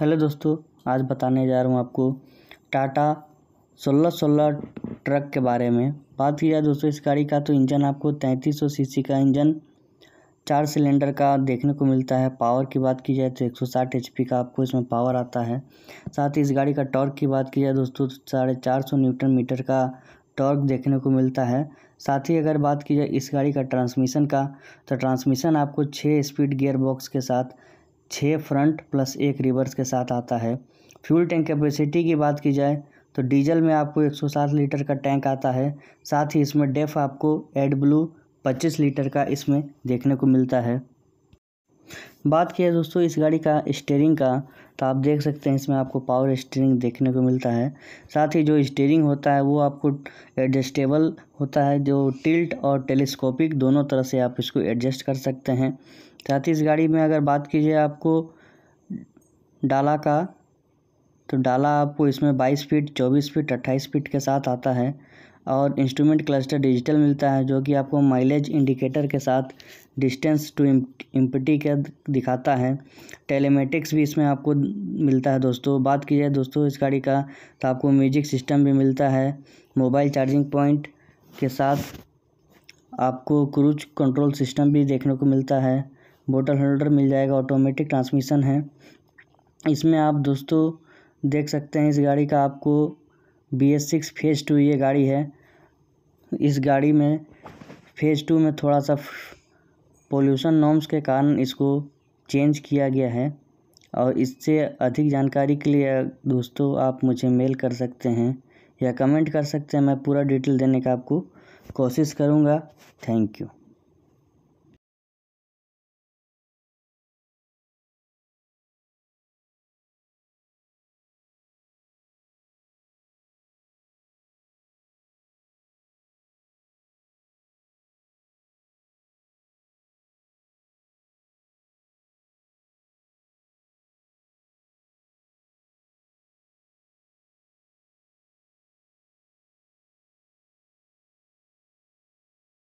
hello दोस्तों आज बताने जा रहा हूँ आपको टाटा सोलह सोलह ट्रक के बारे में बात की जाए दोस्तों इस गाड़ी का तो इंजन आपको तैंतीस सौ सी का इंजन चार सिलेंडर का देखने को मिलता है पावर की बात की जाए तो एक सौ साठ एच का आपको इसमें पावर आता है साथ ही इस गाड़ी का टॉर्क की बात की जाए दोस्तों साढ़े चार सौ न्यूटन मीटर का टॉर्क देखने को मिलता है साथ ही अगर बात की जाए इस गाड़ी का ट्रांसमिशन का तो ट्रांसमिशन आपको छः स्पीड गेयर बॉक्स के साथ छः फ्रंट प्लस एक रिवर्स के साथ आता है फ्यूल टैंक कैपेसिटी की बात की जाए तो डीजल में आपको 107 लीटर का टैंक आता है साथ ही इसमें डेफ आपको एड ब्लू पच्चीस लीटर का इसमें देखने को मिलता है बात किया दोस्तों इस गाड़ी का स्टेयरिंग का तो आप देख सकते हैं इसमें आपको पावर स्टेयरिंग देखने को मिलता है साथ ही जो स्टेयरिंग होता है वो आपको एडजस्टेबल होता है जो टिल्ट और टेलीस्कोपिक दोनों तरह से आप इसको एडजस्ट कर सकते हैं साथ ही इस गाड़ी में अगर बात कीजिए आपको डाला का तो डाला आपको इसमें बाईस फीट चौबीस फीट अट्ठाईस फीट के साथ आता है और इंस्ट्रूमेंट क्लस्टर डिजिटल मिलता है जो कि आपको माइलेज इंडिकेटर के साथ डिस्टेंस टू इम्पटी का दिखाता है टेलीमेटिक्स भी इसमें आपको मिलता है दोस्तों बात की जाए दोस्तों इस गाड़ी का तो आपको म्यूजिक सिस्टम भी मिलता है मोबाइल चार्जिंग पॉइंट के साथ आपको क्रूज कंट्रोल सिस्टम भी देखने को मिलता है बोटल होल्डर मिल जाएगा ऑटोमेटिक ट्रांसमिशन है इसमें आप दोस्तों देख सकते हैं इस गाड़ी का आपको B S six phase two ये गाड़ी है इस गाड़ी में फेज़ टू में थोड़ा सा पोल्यूशन नॉर्म्स के कारण इसको चेंज किया गया है और इससे अधिक जानकारी के लिए दोस्तों आप मुझे मेल कर सकते हैं या कमेंट कर सकते हैं मैं पूरा डिटेल देने का आपको कोशिश करूँगा थैंक यू